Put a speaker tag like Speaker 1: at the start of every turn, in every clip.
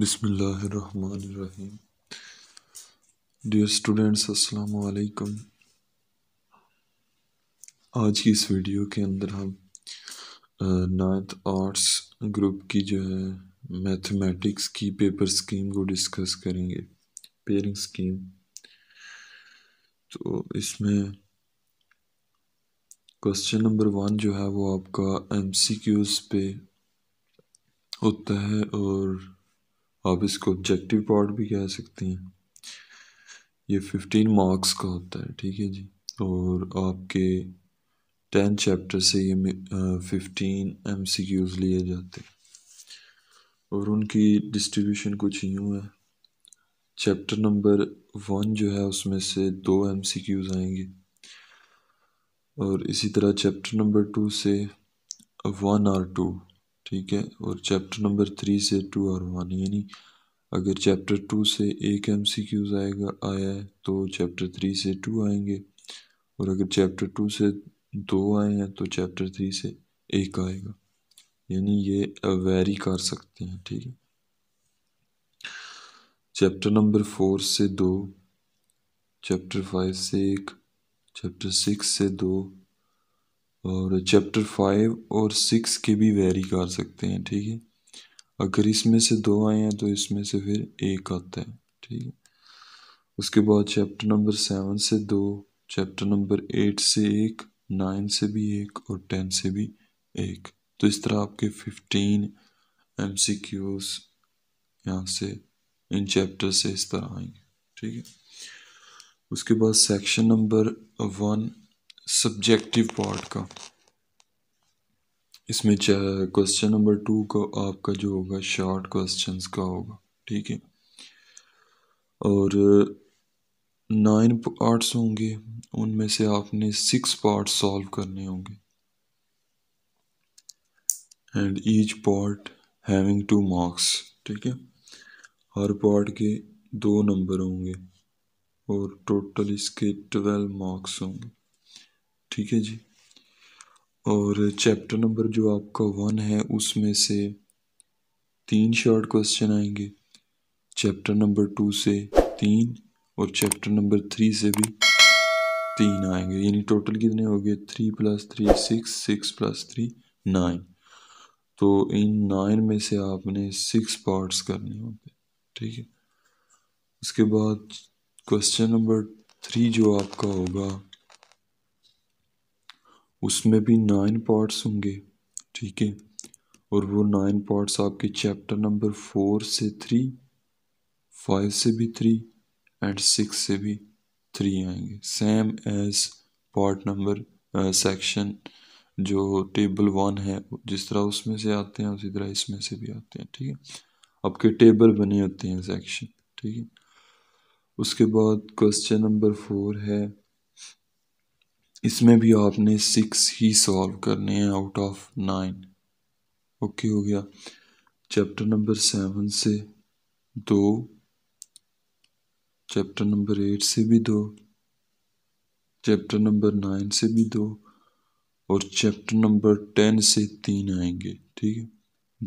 Speaker 1: बिसमीम dear students अस्सलाम आज की इस वीडियो के अंदर हम नाइन्थ आर्ट्स ग्रुप की जो है मैथमेटिक्स की पेपर स्कीम को डिस्कस करेंगे पेयरिंग स्कीम तो इसमें क्वेश्चन नंबर वन जो है वो आपका एमसीक्यूज़ पे होता है और आप इसको ऑब्जेक्टिव पार्ट भी कह सकते हैं ये फिफ्टीन मार्क्स का होता है ठीक है जी और आपके टेन चैप्टर से ये फिफ्टीन एम सी क्यूज़ लिए जाते हैं और उनकी डिस्ट्रीब्यूशन कुछ यूँ है चैप्टर नंबर वन जो है उसमें से दो एम सी क्यूज़ आएंगे और इसी तरह चैप्टर नंबर टू से वन और टू ठीक है और चैप्टर नंबर थ्री से टू आर वन यानी अगर चैप्टर टू से एक एम सी क्यूज़ आएगा आया है तो चैप्टर थ्री से टू आएंगे और अगर चैप्टर टू से दो आए हैं तो चैप्टर थ्री से एक आएगा यानी ये वेरी कर सकते हैं ठीक है चैप्टर नंबर फोर से दो चैप्टर फाइव से एक चैप्टर सिक्स से दो और चैप्टर फाइव और सिक्स के भी वेरी कर सकते हैं ठीक है अगर इसमें से दो आए हैं तो इसमें से फिर एक आता है ठीक है उसके बाद चैप्टर नंबर सेवन से दो चैप्टर नंबर एट से एक नाइन से भी एक और टेन से भी एक तो इस तरह आपके फिफ्टीन एम सी क्यूज यहाँ से इन चैप्टर से इस तरह आएंगे ठीक है उसके बाद section number one subjective part का इसमें क्वेश्चन नंबर टू का आपका जो होगा शॉर्ट क्वेश्चंस का होगा ठीक है और नाइन पार्ट्स होंगे उनमें से आपने सिक्स पार्ट सॉल्व करने होंगे and each part having two marks ठीक है हर पार्ट के दो नंबर होंगे और टोटल इसके ट्वेल्व मार्क्स होंगे ठीक है जी और चैप्टर नंबर जो आपका वन है उसमें से तीन शॉर्ट क्वेश्चन आएंगे चैप्टर नंबर टू से तीन और चैप्टर नंबर थ्री से भी तीन आएंगे यानी टोटल कितने हो गए three plus three six six plus three nine तो इन नाइन में से आपने सिक्स पार्ट्स करने होंगे ठीक है उसके बाद क्वेश्चन नंबर थ्री जो आपका होगा उसमें भी नाइन पार्ट्स होंगे ठीक है और वो नाइन पार्ट्स आपके चैप्टर नंबर फोर से थ्री फाइव से भी थ्री एंड सिक्स से भी थ्री आएंगे same as part number section जो टेबल वन है जिस तरह उसमें से आते हैं उसी तरह इसमें से भी आते हैं ठीक है आपके टेबल बने होते हैं सेक्शन ठीक है उसके बाद क्वेश्चन नंबर फोर है इसमें भी आपने सिक्स ही सॉल्व करने हैं आउट ऑफ नाइन ओके हो गया चैप्टर नंबर सेवन से दो चैप्टर नंबर एट से भी दो चैप्टर नंबर नाइन से भी दो और चैप्टर नंबर टेन से तीन आएंगे ठीक है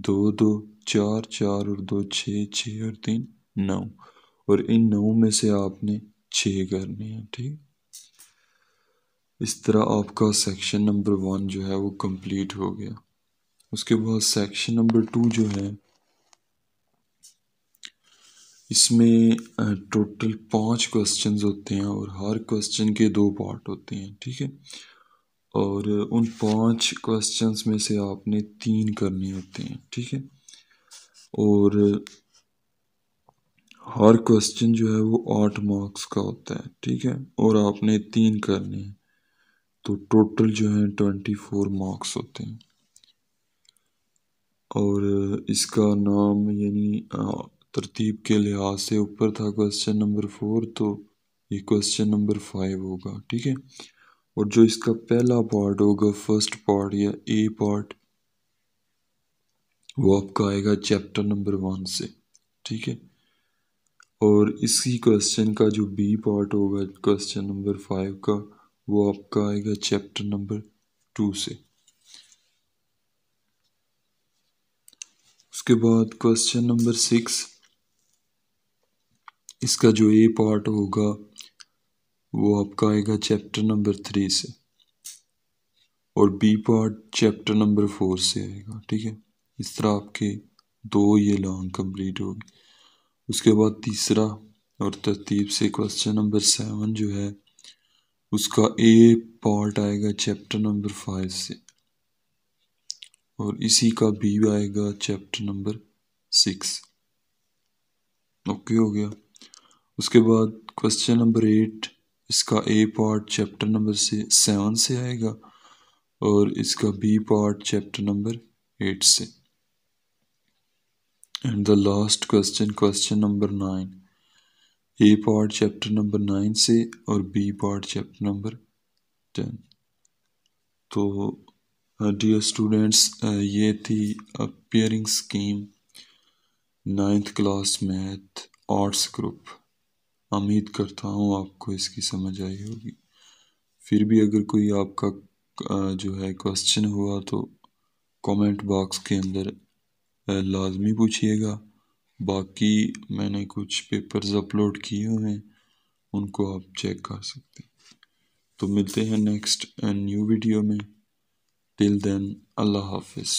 Speaker 1: दो दो चार चार और दो छः छः और तीन नौ और इन नौ में से आपने छः करने हैं ठीक है इस तरह आपका सेक्शन नंबर वन जो है वो कंप्लीट हो गया उसके बाद सेक्शन नंबर टू जो है इसमें टोटल पांच क्वेश्चन होते हैं और हर क्वेश्चन के दो पार्ट होते हैं ठीक है और उन पांच क्वेश्चंस में से आपने तीन करने होते हैं ठीक है और हर क्वेश्चन जो है वो आठ मार्क्स का होता है ठीक है और आपने तीन करने हैं तो टोटल जो है ट्वेंटी फोर मार्क्स होते हैं और इसका नाम यानी तरतीब के लिहाज से ऊपर था क्वेश्चन नंबर फोर तो ये क्वेश्चन नंबर फाइव होगा ठीक है और जो इसका पहला पार्ट होगा फर्स्ट पार्ट या ए पार्ट वो आपका आएगा चैप्टर नंबर वन से ठीक है और इसी क्वेश्चन का जो बी पार्ट होगा क्वेश्चन नंबर फाइव का वो आपका आएगा चैप्टर नंबर टू से उसके बाद क्वेश्चन नंबर सिक्स इसका जो ए पार्ट होगा वो आपका आएगा चैप्टर नंबर थ्री से और B part chapter number four से आएगा ठीक है इस तरह आपके दो ये लॉन्ग कंप्लीट होगी उसके बाद तीसरा और तरतीब से क्वेश्चन नंबर सेवन जो है उसका ए पार्ट आएगा चैप्टर नंबर फाइव से और इसी का बी आएगा चैप्टर नंबर सिक्स ओके हो गया उसके बाद क्वेश्चन नंबर एट इसका ए पार्ट चैप्टर नंबर से सेवन से आएगा और इसका B part chapter number eight से and the last question question number nine A part chapter number nine से और B part chapter number ten तो डियर uh, स्टूडेंट्स uh, ये थी appearing scheme ninth class math arts group उम्मीद करता हूँ आपको इसकी समझ आई होगी फिर भी अगर कोई आपका uh, जो है क्वेश्चन हुआ तो कमेंट बॉक्स के अंदर लाजमी पूछिएगा बाकी मैंने कुछ पेपर्स अपलोड किए हुए हैं उनको आप चेक कर सकते हैं तो मिलते हैं नेक्स्ट न्यू वीडियो में टिल देन अल्लाह हाफिज़